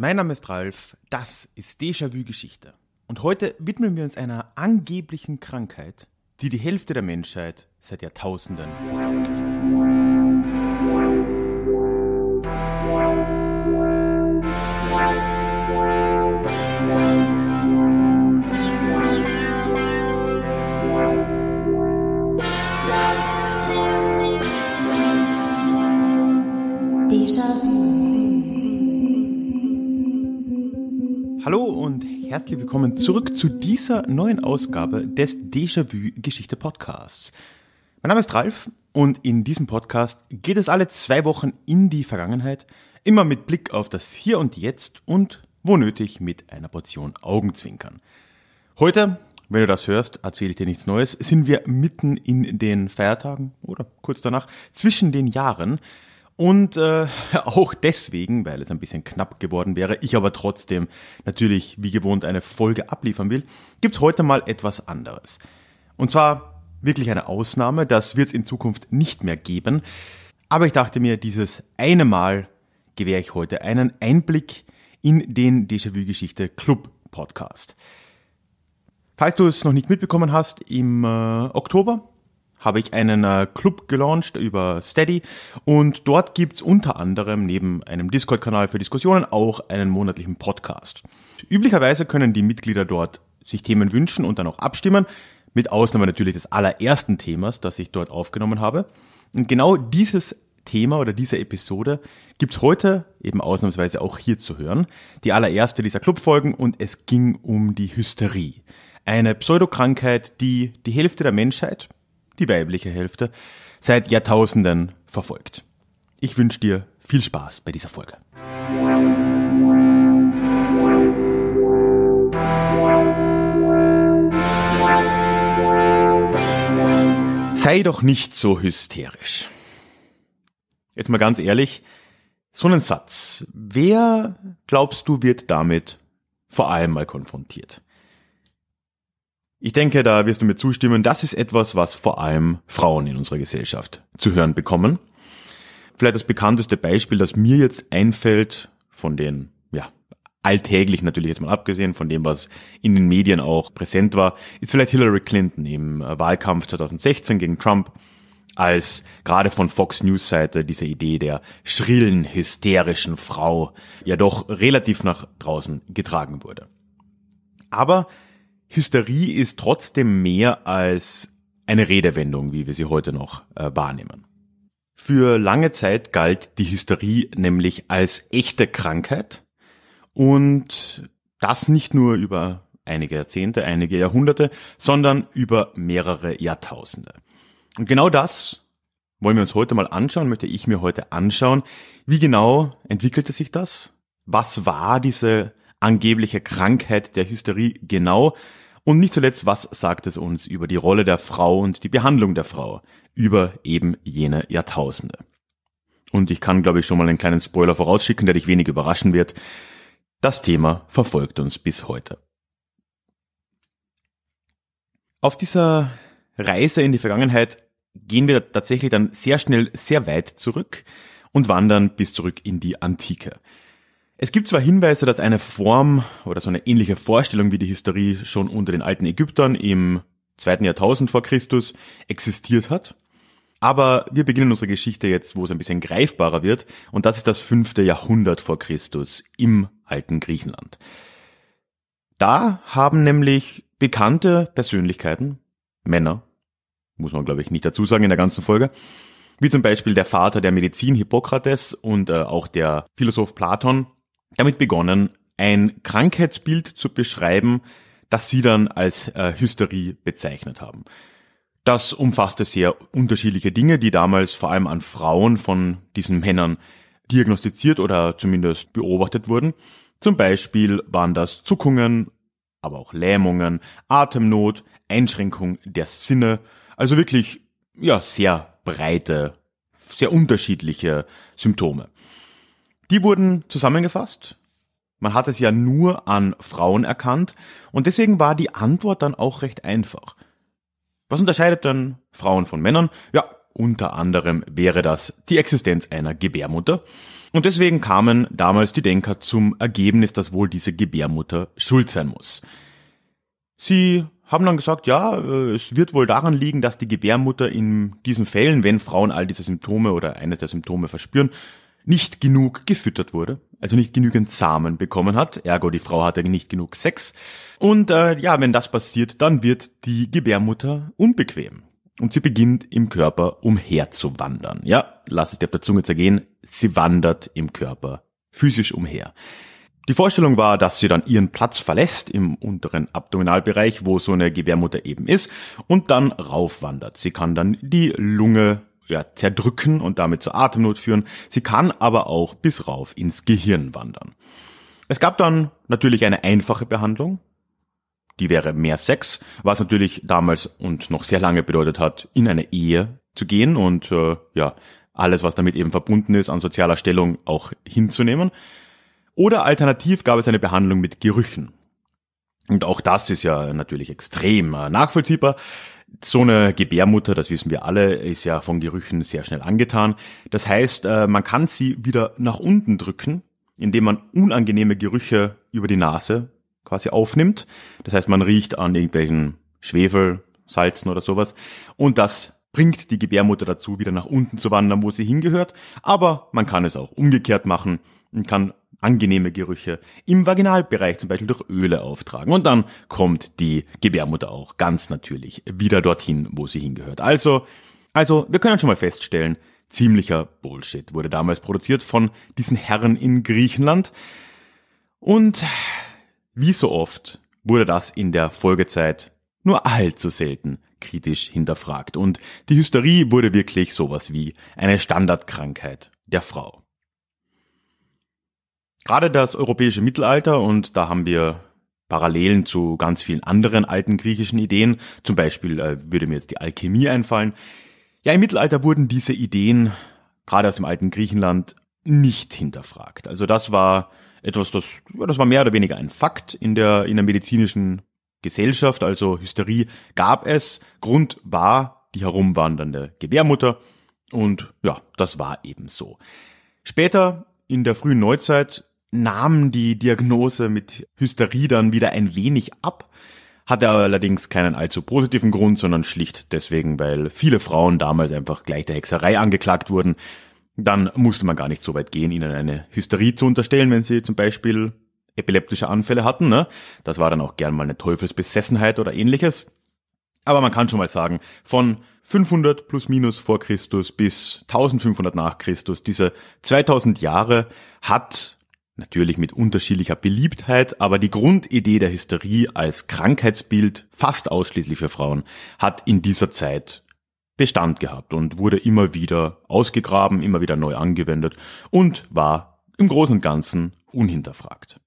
Mein Name ist Ralf, das ist Déjà-vu Geschichte. Und heute widmen wir uns einer angeblichen Krankheit, die die Hälfte der Menschheit seit Jahrtausenden verfolgt. Déjà-vu Hallo und herzlich willkommen zurück zu dieser neuen Ausgabe des Déjà-vu Geschichte Podcasts. Mein Name ist Ralf und in diesem Podcast geht es alle zwei Wochen in die Vergangenheit, immer mit Blick auf das Hier und Jetzt und, wo nötig, mit einer Portion Augenzwinkern. Heute, wenn du das hörst, erzähle ich dir nichts Neues, sind wir mitten in den Feiertagen oder kurz danach zwischen den Jahren. Und äh, auch deswegen, weil es ein bisschen knapp geworden wäre, ich aber trotzdem natürlich wie gewohnt eine Folge abliefern will, gibt's heute mal etwas anderes. Und zwar wirklich eine Ausnahme, das wird's in Zukunft nicht mehr geben. Aber ich dachte mir, dieses eine Mal gewähre ich heute einen Einblick in den Déjà-vu-Geschichte Club Podcast. Falls du es noch nicht mitbekommen hast, im äh, Oktober habe ich einen äh, Club gelauncht über Steady und dort gibt's unter anderem neben einem Discord-Kanal für Diskussionen auch einen monatlichen Podcast. Üblicherweise können die Mitglieder dort sich Themen wünschen und dann auch abstimmen, mit Ausnahme natürlich des allerersten Themas, das ich dort aufgenommen habe. Und genau dieses Thema oder diese Episode gibt's heute eben ausnahmsweise auch hier zu hören. Die allererste dieser Clubfolgen und es ging um die Hysterie. Eine Pseudokrankheit, die die Hälfte der Menschheit, die weibliche Hälfte, seit Jahrtausenden verfolgt. Ich wünsche dir viel Spaß bei dieser Folge. Sei doch nicht so hysterisch. Jetzt mal ganz ehrlich, so einen Satz. Wer glaubst du wird damit vor allem mal konfrontiert? Ich denke, da wirst du mir zustimmen, das ist etwas, was vor allem Frauen in unserer Gesellschaft zu hören bekommen. Vielleicht das bekannteste Beispiel, das mir jetzt einfällt, von den, ja, alltäglich natürlich jetzt mal abgesehen, von dem, was in den Medien auch präsent war, ist vielleicht Hillary Clinton im äh, Wahlkampf 2016 gegen Trump, als gerade von Fox News Seite diese Idee der schrillen, hysterischen Frau ja doch relativ nach draußen getragen wurde. Aber Hysterie ist trotzdem mehr als eine Redewendung, wie wir sie heute noch äh, wahrnehmen. Für lange Zeit galt die Hysterie nämlich als echte Krankheit und das nicht nur über einige Jahrzehnte, einige Jahrhunderte, sondern über mehrere Jahrtausende. Und genau das wollen wir uns heute mal anschauen, möchte ich mir heute anschauen. Wie genau entwickelte sich das? Was war diese angebliche Krankheit der Hysterie genau? Und nicht zuletzt, was sagt es uns über die Rolle der Frau und die Behandlung der Frau über eben jene Jahrtausende? Und ich kann, glaube ich, schon mal einen kleinen Spoiler vorausschicken, der dich wenig überraschen wird. Das Thema verfolgt uns bis heute. Auf dieser Reise in die Vergangenheit gehen wir tatsächlich dann sehr schnell sehr weit zurück und wandern bis zurück in die Antike. Es gibt zwar Hinweise, dass eine Form oder so eine ähnliche Vorstellung wie die Historie schon unter den alten Ägyptern im zweiten Jahrtausend vor Christus existiert hat, aber wir beginnen unsere Geschichte jetzt, wo es ein bisschen greifbarer wird, und das ist das fünfte Jahrhundert vor Christus im alten Griechenland. Da haben nämlich bekannte Persönlichkeiten, Männer, muss man glaube ich nicht dazu sagen in der ganzen Folge, wie zum Beispiel der Vater der Medizin Hippokrates und äh, auch der Philosoph Platon damit begonnen, ein Krankheitsbild zu beschreiben, das sie dann als äh, Hysterie bezeichnet haben. Das umfasste sehr unterschiedliche Dinge, die damals vor allem an Frauen von diesen Männern diagnostiziert oder zumindest beobachtet wurden. Zum Beispiel waren das Zuckungen, aber auch Lähmungen, Atemnot, Einschränkung der Sinne, also wirklich ja sehr breite, sehr unterschiedliche Symptome. Die wurden zusammengefasst. Man hat es ja nur an Frauen erkannt und deswegen war die Antwort dann auch recht einfach. Was unterscheidet denn Frauen von Männern? Ja, unter anderem wäre das die Existenz einer Gebärmutter. Und deswegen kamen damals die Denker zum Ergebnis, dass wohl diese Gebärmutter schuld sein muss. Sie haben dann gesagt, ja, äh, es wird wohl daran liegen, dass die Gebärmutter in diesen Fällen, wenn Frauen all diese Symptome oder eines der Symptome verspüren, nicht genug gefüttert wurde, also nicht genügend Samen bekommen hat, ergo die Frau hatte nicht genug Sex. Und äh, ja, wenn das passiert, dann wird die Gebärmutter unbequem und sie beginnt im Körper umherzuwandern. Ja, lass es dir auf der Zunge zergehen, sie wandert im Körper physisch umher. Die Vorstellung war, dass sie dann ihren Platz verlässt im unteren Abdominalbereich, wo so eine Gebärmutter eben ist, und dann raufwandert. Sie kann dann die Lunge ja, zerdrücken und damit zur Atemnot führen. Sie kann aber auch bis rauf ins Gehirn wandern. Es gab dann natürlich eine einfache Behandlung. Die wäre mehr Sex, was natürlich damals und noch sehr lange bedeutet hat, in eine Ehe zu gehen und äh, ja, alles, was damit eben verbunden ist, an sozialer Stellung auch hinzunehmen. Oder alternativ gab es eine Behandlung mit Gerüchen. Und auch das ist ja natürlich extrem äh, nachvollziehbar. So eine Gebärmutter, das wissen wir alle, ist ja von Gerüchen sehr schnell angetan. Das heißt, äh, man kann sie wieder nach unten drücken, indem man unangenehme Gerüche über die Nase quasi aufnimmt. Das heißt, man riecht an irgendwelchen Schwefel, Salzen oder sowas. Und das bringt die Gebärmutter dazu, wieder nach unten zu wandern, wo sie hingehört. Aber man kann es auch umgekehrt machen und kann angenehme Gerüche im Vaginalbereich zum Beispiel durch Öle auftragen. Und dann kommt die Gebärmutter auch ganz natürlich wieder dorthin, wo sie hingehört. Also, also, wir können schon mal feststellen, ziemlicher Bullshit wurde damals produziert von diesen Herren in Griechenland. Und wie so oft wurde das in der Folgezeit nur allzu selten kritisch hinterfragt. Und die Hysterie wurde wirklich sowas wie eine Standardkrankheit der Frau. Gerade das europäische Mittelalter, und da haben wir Parallelen zu ganz vielen anderen alten griechischen Ideen, zum Beispiel äh, würde mir jetzt die Alchemie einfallen. Ja, im Mittelalter wurden diese Ideen, gerade aus dem alten Griechenland, nicht hinterfragt. Also das war etwas, das, das war mehr oder weniger ein Fakt in der, in der medizinischen Gesellschaft, also Hysterie gab es. Grund war die herumwandernde Gebärmutter. Und ja, das war eben so. Später in der frühen Neuzeit nahm die Diagnose mit Hysterie dann wieder ein wenig ab, hatte allerdings keinen allzu positiven Grund, sondern schlicht deswegen, weil viele Frauen damals einfach gleich der Hexerei angeklagt wurden. Dann musste man gar nicht so weit gehen, ihnen eine Hysterie zu unterstellen, wenn sie zum Beispiel epileptische Anfälle hatten. Ne? Das war dann auch gern mal eine Teufelsbesessenheit oder ähnliches. Aber man kann schon mal sagen, von 500 plus minus vor Christus bis 1500 nach Christus, diese 2000 Jahre hat Natürlich mit unterschiedlicher Beliebtheit, aber die Grundidee der Hysterie als Krankheitsbild, fast ausschließlich für Frauen, hat in dieser Zeit Bestand gehabt und wurde immer wieder ausgegraben, immer wieder neu angewendet und war im Großen und Ganzen unhinterfragt.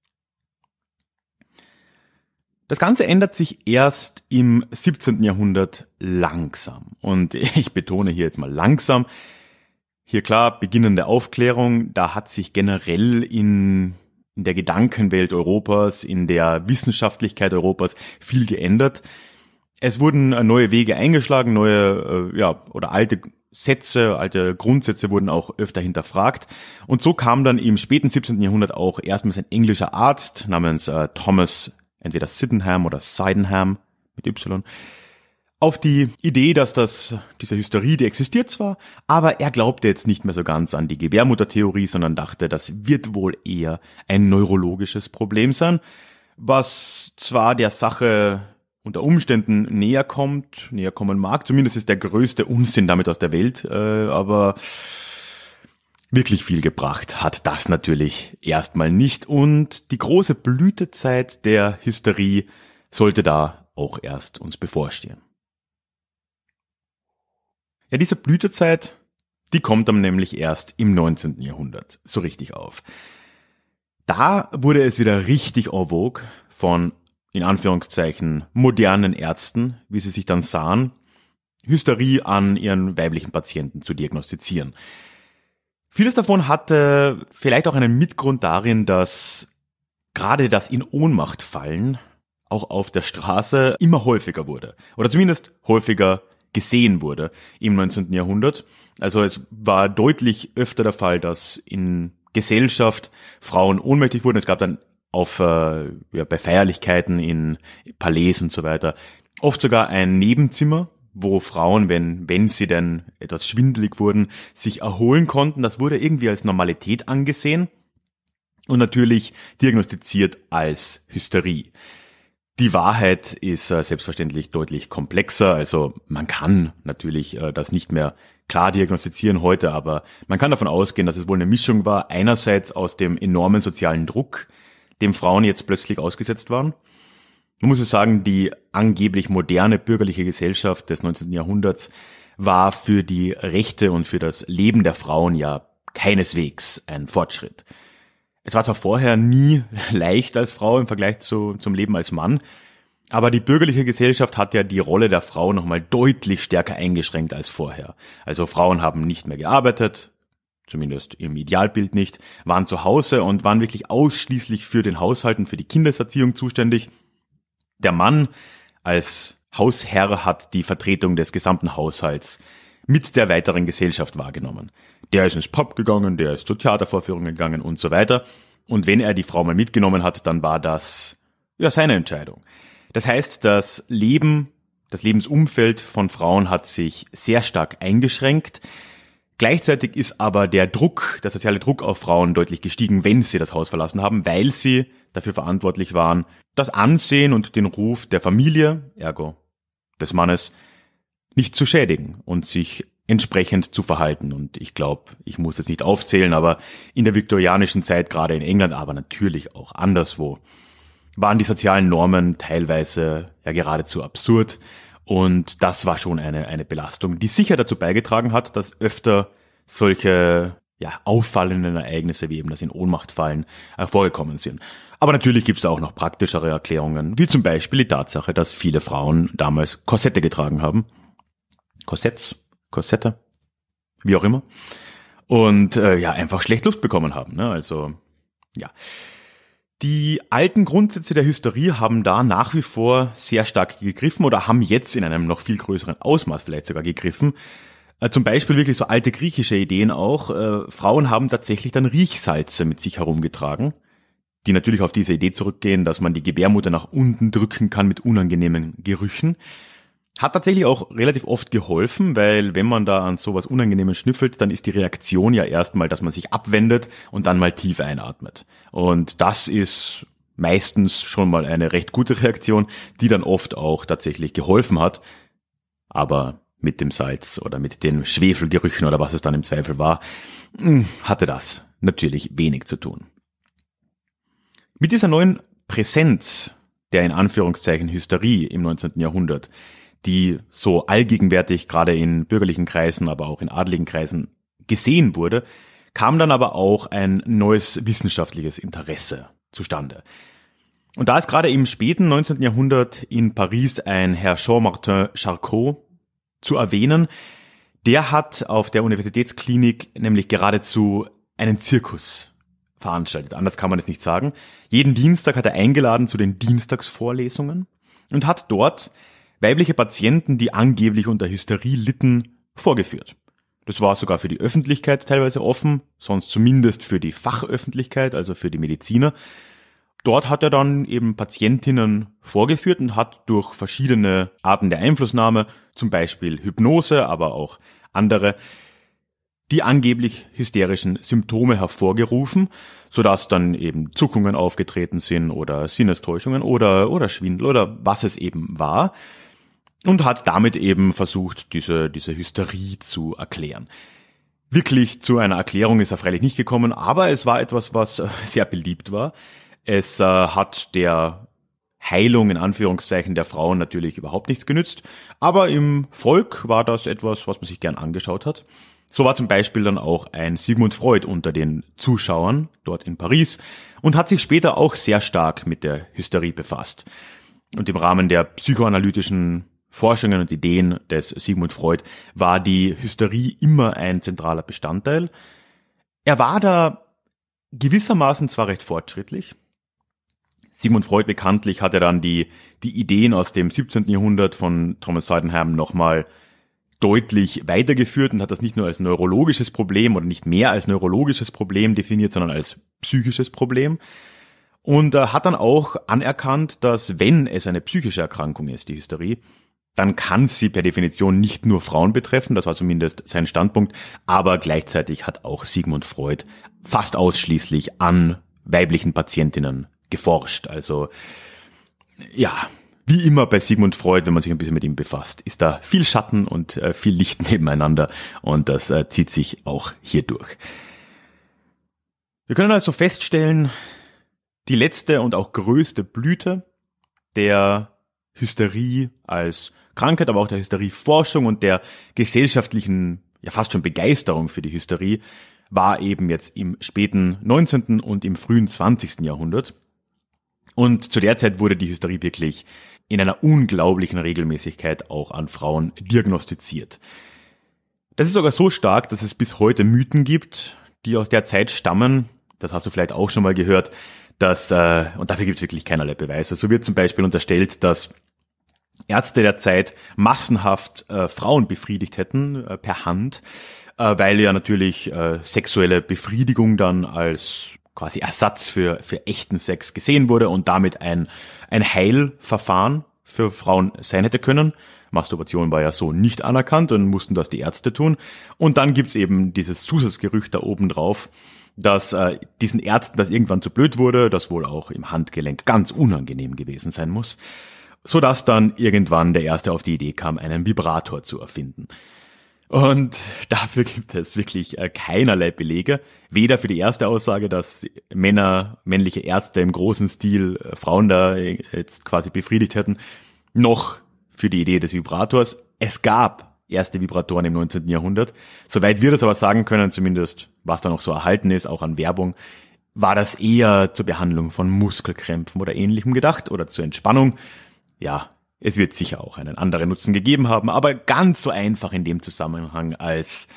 Das Ganze ändert sich erst im 17. Jahrhundert langsam. Und ich betone hier jetzt mal langsam, hier klar, beginnende Aufklärung, da hat sich generell in, in der Gedankenwelt Europas, in der Wissenschaftlichkeit Europas viel geändert. Es wurden äh, neue Wege eingeschlagen, neue, äh, ja, oder alte Sätze, alte Grundsätze wurden auch öfter hinterfragt. Und so kam dann im späten 17. Jahrhundert auch erstmals ein englischer Arzt namens äh, Thomas, entweder Sydenham oder Sydenham mit Y, auf die Idee, dass das, diese Hysterie, die existiert zwar, aber er glaubte jetzt nicht mehr so ganz an die Gebärmuttertheorie, sondern dachte, das wird wohl eher ein neurologisches Problem sein, was zwar der Sache unter Umständen näher kommt, näher kommen mag, zumindest ist der größte Unsinn damit aus der Welt, äh, aber wirklich viel gebracht hat das natürlich erstmal nicht und die große Blütezeit der Hysterie sollte da auch erst uns bevorstehen. Ja, diese Blütezeit, die kommt dann nämlich erst im 19. Jahrhundert so richtig auf. Da wurde es wieder richtig en vogue von, in Anführungszeichen, modernen Ärzten, wie sie sich dann sahen, Hysterie an ihren weiblichen Patienten zu diagnostizieren. Vieles davon hatte vielleicht auch einen Mitgrund darin, dass gerade das in Ohnmacht fallen auch auf der Straße immer häufiger wurde. Oder zumindest häufiger gesehen wurde im 19. Jahrhundert. Also es war deutlich öfter der Fall, dass in Gesellschaft Frauen ohnmächtig wurden. Es gab dann auf äh, ja, bei Feierlichkeiten in Palais und so weiter oft sogar ein Nebenzimmer, wo Frauen, wenn wenn sie denn etwas schwindelig wurden, sich erholen konnten. Das wurde irgendwie als Normalität angesehen und natürlich diagnostiziert als Hysterie. Die Wahrheit ist äh, selbstverständlich deutlich komplexer. Also man kann natürlich äh, das nicht mehr klar diagnostizieren heute, aber man kann davon ausgehen, dass es wohl eine Mischung war. Einerseits aus dem enormen sozialen Druck, dem Frauen jetzt plötzlich ausgesetzt waren. Man muss es sagen, die angeblich moderne bürgerliche Gesellschaft des 19. Jahrhunderts war für die Rechte und für das Leben der Frauen ja keineswegs ein Fortschritt. Es war zwar vorher nie leicht als Frau im Vergleich zu, zum Leben als Mann, aber die bürgerliche Gesellschaft hat ja die Rolle der Frau nochmal deutlich stärker eingeschränkt als vorher. Also Frauen haben nicht mehr gearbeitet, zumindest im Idealbild nicht, waren zu Hause und waren wirklich ausschließlich für den Haushalt und für die Kindeserziehung zuständig. Der Mann als Hausherr hat die Vertretung des gesamten Haushalts mit der weiteren Gesellschaft wahrgenommen. Der ist ins Pub gegangen, der ist zur Theatervorführung gegangen und so weiter. Und wenn er die Frau mal mitgenommen hat, dann war das ja seine Entscheidung. Das heißt, das Leben, das Lebensumfeld von Frauen hat sich sehr stark eingeschränkt. Gleichzeitig ist aber der Druck, der soziale Druck auf Frauen deutlich gestiegen, wenn sie das Haus verlassen haben, weil sie dafür verantwortlich waren, das Ansehen und den Ruf der Familie, ergo des Mannes, nicht zu schädigen und sich entsprechend zu verhalten. Und ich glaube, ich muss jetzt nicht aufzählen, aber in der viktorianischen Zeit, gerade in England, aber natürlich auch anderswo, waren die sozialen Normen teilweise ja geradezu absurd. Und das war schon eine, eine Belastung, die sicher dazu beigetragen hat, dass öfter solche ja, auffallenden Ereignisse, wie eben das in Ohnmacht fallen, äh, vorgekommen sind. Aber natürlich gibt es auch noch praktischere Erklärungen, wie zum Beispiel die Tatsache, dass viele Frauen damals Korsette getragen haben Korsetts, Korsette, wie auch immer. Und äh, ja, einfach schlecht Luft bekommen haben. Ne? Also ja. Die alten Grundsätze der Hysterie haben da nach wie vor sehr stark gegriffen oder haben jetzt in einem noch viel größeren Ausmaß vielleicht sogar gegriffen. Äh, zum Beispiel wirklich so alte griechische Ideen auch. Äh, Frauen haben tatsächlich dann Riechsalze mit sich herumgetragen, die natürlich auf diese Idee zurückgehen, dass man die Gebärmutter nach unten drücken kann mit unangenehmen Gerüchen. Hat tatsächlich auch relativ oft geholfen, weil wenn man da an sowas Unangenehmes schnüffelt, dann ist die Reaktion ja erstmal, dass man sich abwendet und dann mal tief einatmet. Und das ist meistens schon mal eine recht gute Reaktion, die dann oft auch tatsächlich geholfen hat. Aber mit dem Salz oder mit den Schwefelgerüchen oder was es dann im Zweifel war, hm, hatte das natürlich wenig zu tun. Mit dieser neuen Präsenz der in Anführungszeichen Hysterie im 19. Jahrhundert die so allgegenwärtig gerade in bürgerlichen Kreisen, aber auch in adligen Kreisen gesehen wurde, kam dann aber auch ein neues wissenschaftliches Interesse zustande. Und da ist gerade im späten 19. Jahrhundert in Paris ein Herr Jean-Martin Charcot zu erwähnen. Der hat auf der Universitätsklinik nämlich geradezu einen Zirkus veranstaltet. Anders kann man es nicht sagen. Jeden Dienstag hat er eingeladen zu den Dienstagsvorlesungen und hat dort weibliche Patienten, die angeblich unter Hysterie litten, vorgeführt. Das war sogar für die Öffentlichkeit teilweise offen, sonst zumindest für die Fachöffentlichkeit, also für die Mediziner. Dort hat er dann eben Patientinnen vorgeführt und hat durch verschiedene Arten der Einflussnahme, zum Beispiel Hypnose, aber auch andere, die angeblich hysterischen Symptome hervorgerufen, sodass dann eben Zuckungen aufgetreten sind oder Sinnestäuschungen oder, oder Schwindel oder was es eben war und hat damit eben versucht, diese, diese Hysterie zu erklären. Wirklich zu einer Erklärung ist er freilich nicht gekommen, aber es war etwas, was äh, sehr beliebt war. Es äh, hat der Heilung in Anführungszeichen der Frauen natürlich überhaupt nichts genützt, aber im Volk war das etwas, was man sich gern angeschaut hat. So war zum Beispiel dann auch ein Sigmund Freud unter den Zuschauern dort in Paris und hat sich später auch sehr stark mit der Hysterie befasst. Und im Rahmen der psychoanalytischen Forschungen und Ideen des Sigmund Freud war die Hysterie immer ein zentraler Bestandteil. Er war da gewissermaßen zwar recht fortschrittlich. Sigmund Freud bekanntlich hatte dann die, die Ideen aus dem 17. Jahrhundert von Thomas Seidenheim nochmal deutlich weitergeführt und hat das nicht nur als neurologisches Problem oder nicht mehr als neurologisches Problem definiert, sondern als psychisches Problem. Und hat dann auch anerkannt, dass wenn es eine psychische Erkrankung ist, die Hysterie, dann kann sie per Definition nicht nur Frauen betreffen, das war zumindest sein Standpunkt, aber gleichzeitig hat auch Sigmund Freud fast ausschließlich an weiblichen Patientinnen geforscht. Also ja, wie immer bei Sigmund Freud, wenn man sich ein bisschen mit ihm befasst, ist da viel Schatten und äh, viel Licht nebeneinander und das äh, zieht sich auch hier durch. Wir können also feststellen, die letzte und auch größte Blüte der Hysterie als Krankheit, aber auch der Hysterieforschung und der gesellschaftlichen, ja fast schon Begeisterung für die Hysterie, war eben jetzt im späten 19. und im frühen 20. Jahrhundert. Und zu der Zeit wurde die Hysterie wirklich in einer unglaublichen Regelmäßigkeit auch an Frauen diagnostiziert. Das ist sogar so stark, dass es bis heute Mythen gibt, die aus der Zeit stammen. Das hast du vielleicht auch schon mal gehört, dass, äh, und dafür gibt es wirklich keinerlei Beweise. So wird zum Beispiel unterstellt, dass Ärzte der Zeit massenhaft äh, Frauen befriedigt hätten äh, per Hand, äh, weil ja natürlich äh, sexuelle Befriedigung dann als quasi Ersatz für, für echten Sex gesehen wurde und damit ein, ein Heilverfahren für Frauen sein hätte können. Masturbation war ja so nicht anerkannt und mussten das die Ärzte tun. Und dann gibt's eben dieses Zusatzgerücht da oben drauf, dass äh, diesen Ärzten das irgendwann zu blöd wurde, das wohl auch im Handgelenk ganz unangenehm gewesen sein muss sodass dann irgendwann der Erste auf die Idee kam, einen Vibrator zu erfinden. Und dafür gibt es wirklich äh, keinerlei Belege, weder für die erste Aussage, dass Männer, männliche Ärzte im großen Stil äh, Frauen da äh, jetzt quasi befriedigt hätten, noch für die Idee des Vibrators. Es gab erste Vibratoren im 19. Jahrhundert. Soweit wir das aber sagen können, zumindest was da noch so erhalten ist, auch an Werbung, war das eher zur Behandlung von Muskelkrämpfen oder ähnlichem gedacht oder zur Entspannung ja, es wird sicher auch einen anderen Nutzen gegeben haben, aber ganz so einfach in dem Zusammenhang als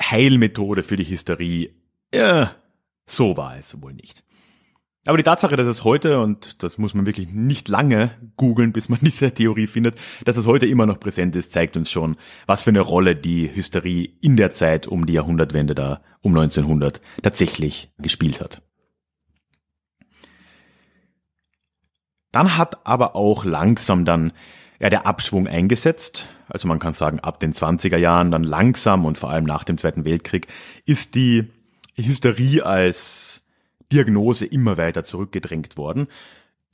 Heilmethode für die Hysterie, äh, so war es wohl nicht. Aber die Tatsache, dass es heute, und das muss man wirklich nicht lange googeln, bis man diese Theorie findet, dass es heute immer noch präsent ist, zeigt uns schon, was für eine Rolle die Hysterie in der Zeit um die Jahrhundertwende da, um 1900, tatsächlich gespielt hat. Dann hat aber auch langsam dann ja, der Abschwung eingesetzt. Also man kann sagen, ab den 20er Jahren dann langsam und vor allem nach dem Zweiten Weltkrieg ist die Hysterie als Diagnose immer weiter zurückgedrängt worden.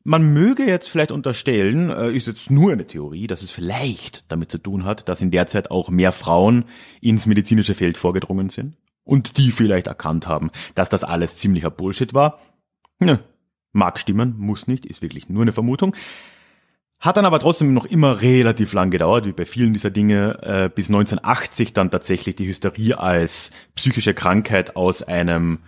Man möge jetzt vielleicht unterstellen, äh, ist jetzt nur eine Theorie, dass es vielleicht damit zu tun hat, dass in der Zeit auch mehr Frauen ins medizinische Feld vorgedrungen sind und die vielleicht erkannt haben, dass das alles ziemlicher Bullshit war. Mag stimmen, muss nicht, ist wirklich nur eine Vermutung. Hat dann aber trotzdem noch immer relativ lang gedauert, wie bei vielen dieser Dinge, äh, bis 1980 dann tatsächlich die Hysterie als psychische Krankheit aus einem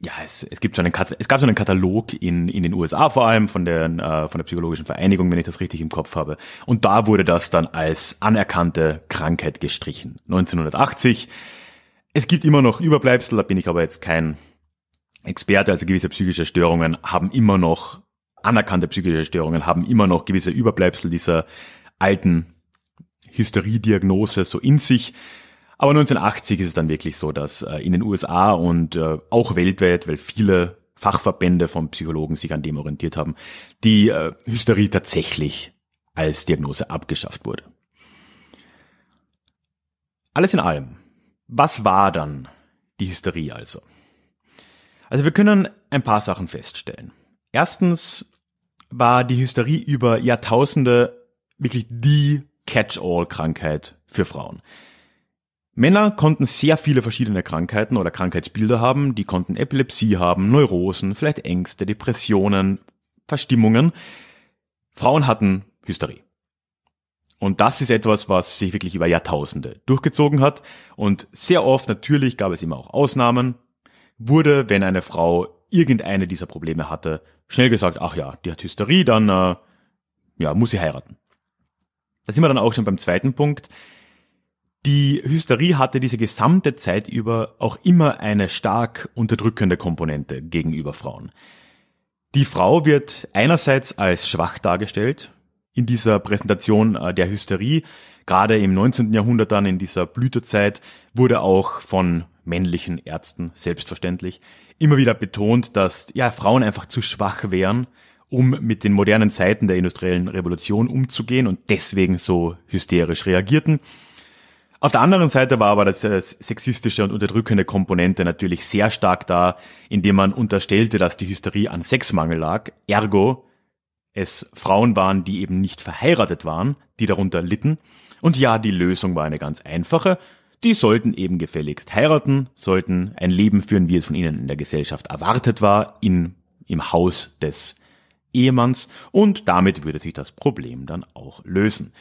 ja, es, es gibt so einen, es gab so einen Katalog in, in den USA vor allem von der, äh, von der Psychologischen Vereinigung, wenn ich das richtig im Kopf habe. Und da wurde das dann als anerkannte Krankheit gestrichen. 1980. Es gibt immer noch Überbleibsel, da bin ich aber jetzt kein Experte, also gewisse psychische Störungen haben immer noch, anerkannte psychische Störungen haben immer noch gewisse Überbleibsel dieser alten Hysteriediagnose so in sich. Aber 1980 ist es dann wirklich so, dass äh, in den USA und äh, auch weltweit, weil viele Fachverbände von Psychologen sich an dem orientiert haben, die äh, Hysterie tatsächlich als Diagnose abgeschafft wurde. Alles in allem, was war dann die Hysterie also? Also wir können ein paar Sachen feststellen. Erstens war die Hysterie über Jahrtausende wirklich die Catch-all-Krankheit für Frauen. Männer konnten sehr viele verschiedene Krankheiten oder Krankheitsbilder haben, die konnten Epilepsie haben, Neurosen, vielleicht Ängste, Depressionen, Verstimmungen. Frauen hatten Hysterie. Und das ist etwas, was sich wirklich über Jahrtausende durchgezogen hat. Und sehr oft, natürlich gab es immer auch Ausnahmen, wurde, wenn eine Frau irgendeine dieser Probleme hatte, schnell gesagt, ach ja, die hat Hysterie, dann äh, ja, muss sie heiraten. Da sind wir dann auch schon beim zweiten Punkt. Die Hysterie hatte diese gesamte Zeit über auch immer eine stark unterdrückende Komponente gegenüber Frauen. Die Frau wird einerseits als schwach dargestellt, in dieser Präsentation äh, der Hysterie, gerade im 19. Jahrhundert dann in dieser Blütezeit, wurde auch von männlichen Ärzten selbstverständlich immer wieder betont, dass ja Frauen einfach zu schwach wären, um mit den modernen Zeiten der industriellen Revolution umzugehen und deswegen so hysterisch reagierten. Auf der anderen Seite war aber das sexistische und unterdrückende Komponente natürlich sehr stark da, indem man unterstellte, dass die Hysterie an Sexmangel lag. Ergo es Frauen waren, die eben nicht verheiratet waren, die darunter litten. Und ja, die Lösung war eine ganz einfache. Die sollten eben gefälligst heiraten, sollten ein Leben führen, wie es von ihnen in der Gesellschaft erwartet war, in, im Haus des Ehemanns. Und damit würde sich das Problem dann auch lösen.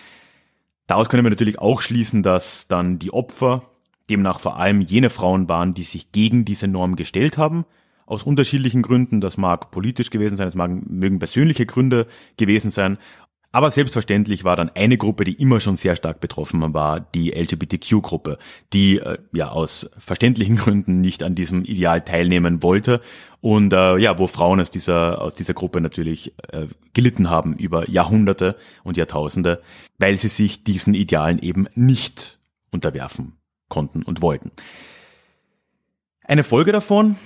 Daraus können wir natürlich auch schließen, dass dann die Opfer demnach vor allem jene Frauen waren, die sich gegen diese Norm gestellt haben, aus unterschiedlichen Gründen. Das mag politisch gewesen sein, es mögen persönliche Gründe gewesen sein. Aber selbstverständlich war dann eine Gruppe, die immer schon sehr stark betroffen war, die LGBTQ-Gruppe, die äh, ja aus verständlichen Gründen nicht an diesem Ideal teilnehmen wollte und äh, ja, wo Frauen aus dieser aus dieser Gruppe natürlich äh, gelitten haben über Jahrhunderte und Jahrtausende, weil sie sich diesen Idealen eben nicht unterwerfen konnten und wollten. Eine Folge davon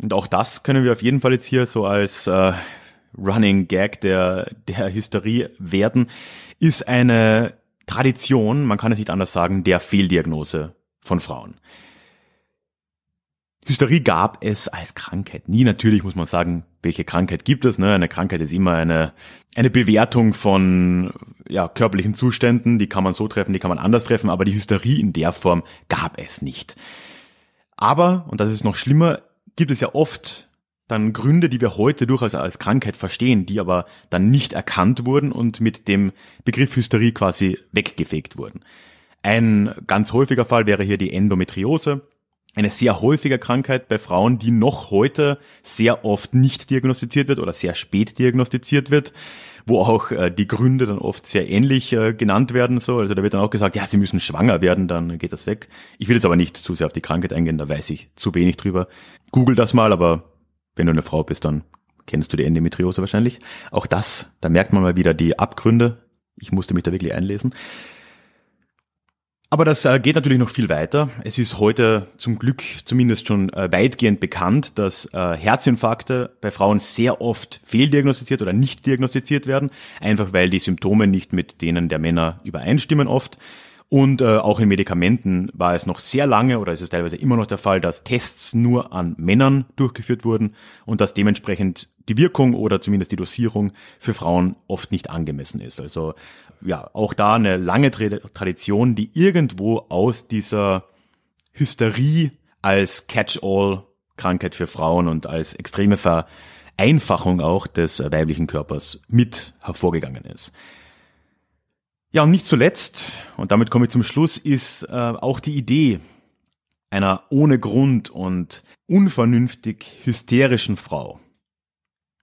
und auch das können wir auf jeden Fall jetzt hier so als äh, Running Gag der, der Hysterie werden, ist eine Tradition, man kann es nicht anders sagen, der Fehldiagnose von Frauen. Hysterie gab es als Krankheit. Nie natürlich muss man sagen, welche Krankheit gibt es. Ne? Eine Krankheit ist immer eine, eine Bewertung von ja, körperlichen Zuständen. Die kann man so treffen, die kann man anders treffen, aber die Hysterie in der Form gab es nicht. Aber, und das ist noch schlimmer, gibt es ja oft dann Gründe, die wir heute durchaus als Krankheit verstehen, die aber dann nicht erkannt wurden und mit dem Begriff Hysterie quasi weggefegt wurden. Ein ganz häufiger Fall wäre hier die Endometriose, eine sehr häufige Krankheit bei Frauen, die noch heute sehr oft nicht diagnostiziert wird oder sehr spät diagnostiziert wird wo auch äh, die Gründe dann oft sehr ähnlich äh, genannt werden. So. Also da wird dann auch gesagt, ja, sie müssen schwanger werden, dann geht das weg. Ich will jetzt aber nicht zu sehr auf die Krankheit eingehen, da weiß ich zu wenig drüber. Google das mal, aber wenn du eine Frau bist, dann kennst du die Endometriose wahrscheinlich. Auch das, da merkt man mal wieder die Abgründe. Ich musste mich da wirklich einlesen. Aber das äh, geht natürlich noch viel weiter. Es ist heute zum Glück zumindest schon äh, weitgehend bekannt, dass äh, Herzinfarkte bei Frauen sehr oft fehldiagnostiziert oder nicht diagnostiziert werden, einfach weil die Symptome nicht mit denen der Männer übereinstimmen oft. Und äh, auch in Medikamenten war es noch sehr lange oder ist es teilweise immer noch der Fall, dass Tests nur an Männern durchgeführt wurden und dass dementsprechend die Wirkung oder zumindest die Dosierung für Frauen oft nicht angemessen ist. Also ja, auch da eine lange Tradition, die irgendwo aus dieser Hysterie als Catch-all-Krankheit für Frauen und als extreme Vereinfachung auch des äh, weiblichen Körpers mit hervorgegangen ist. Ja, und nicht zuletzt, und damit komme ich zum Schluss, ist äh, auch die Idee einer ohne Grund und unvernünftig hysterischen Frau.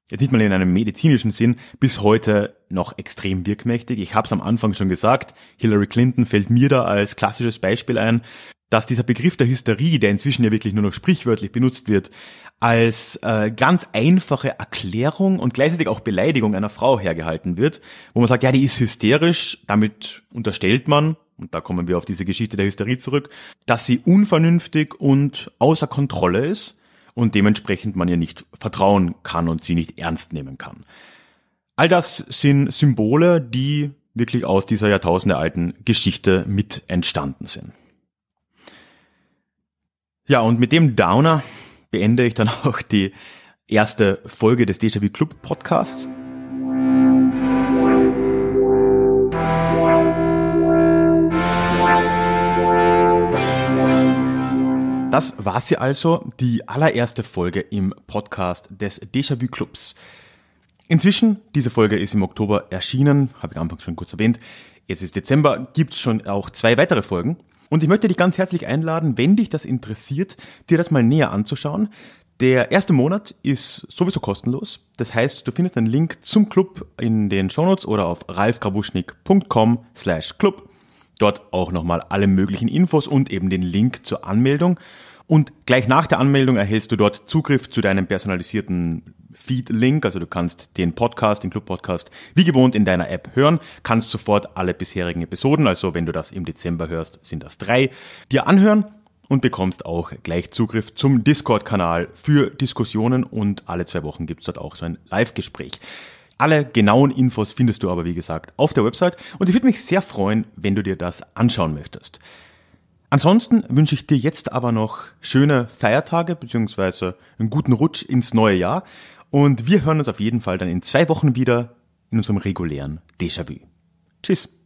Jetzt nicht mal in einem medizinischen Sinn, bis heute noch extrem wirkmächtig. Ich habe es am Anfang schon gesagt, Hillary Clinton fällt mir da als klassisches Beispiel ein dass dieser Begriff der Hysterie, der inzwischen ja wirklich nur noch sprichwörtlich benutzt wird, als äh, ganz einfache Erklärung und gleichzeitig auch Beleidigung einer Frau hergehalten wird, wo man sagt, ja, die ist hysterisch, damit unterstellt man, und da kommen wir auf diese Geschichte der Hysterie zurück, dass sie unvernünftig und außer Kontrolle ist und dementsprechend man ihr nicht vertrauen kann und sie nicht ernst nehmen kann. All das sind Symbole, die wirklich aus dieser jahrtausendealten Geschichte mit entstanden sind. Ja, und mit dem Downer beende ich dann auch die erste Folge des Déjà-vu Club Podcasts. Das war sie also, die allererste Folge im Podcast des Déjà-vu Clubs. Inzwischen, diese Folge ist im Oktober erschienen, habe ich anfangs schon kurz erwähnt. Jetzt ist Dezember, gibt es schon auch zwei weitere Folgen. Und ich möchte dich ganz herzlich einladen, wenn dich das interessiert, dir das mal näher anzuschauen. Der erste Monat ist sowieso kostenlos. Das heißt, du findest einen Link zum Club in den Shownotes oder auf ralfgrabuschnick.com slash club. Dort auch nochmal alle möglichen Infos und eben den Link zur Anmeldung. Und gleich nach der Anmeldung erhältst du dort Zugriff zu deinem personalisierten Feed-Link. Also du kannst den Podcast, den Club-Podcast, wie gewohnt in deiner App hören, kannst sofort alle bisherigen Episoden, also wenn du das im Dezember hörst, sind das drei, dir anhören und bekommst auch gleich Zugriff zum Discord-Kanal für Diskussionen und alle zwei Wochen gibt es dort auch so ein Live-Gespräch. Alle genauen Infos findest du aber, wie gesagt, auf der Website und ich würde mich sehr freuen, wenn du dir das anschauen möchtest. Ansonsten wünsche ich dir jetzt aber noch schöne Feiertage bzw. einen guten Rutsch ins neue Jahr und wir hören uns auf jeden Fall dann in zwei Wochen wieder in unserem regulären Déjà-vu. Tschüss.